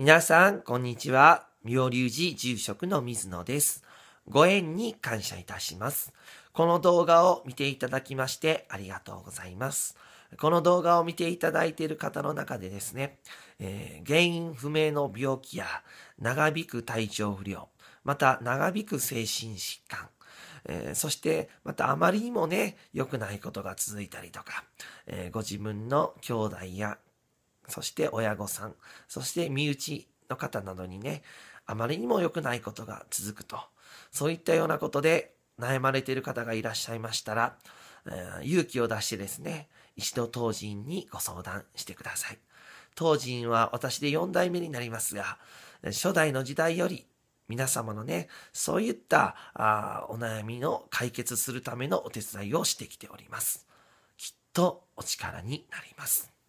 皆さん、こんにちは。妙流寺住職の水野です。ご縁に感謝いたします。この動画を見ていただきましてありがとうございます。この動画を見ていただいている方の中でですね、えー、原因不明の病気や長引く体調不良、また長引く精神疾患、えー、そしてまたあまりにもね、良くないことが続いたりとか、えー、ご自分の兄弟やそして親御さん、そして身内の方などにね、あまりにも良くないことが続くと。そういったようなことで悩まれている方がいらっしゃいましたら、えー、勇気を出してですね、一度当人にご相談してください。当人は私で4代目になりますが、初代の時代より皆様のね、そういったあお悩みの解決するためのお手伝いをしてきております。きっとお力になります。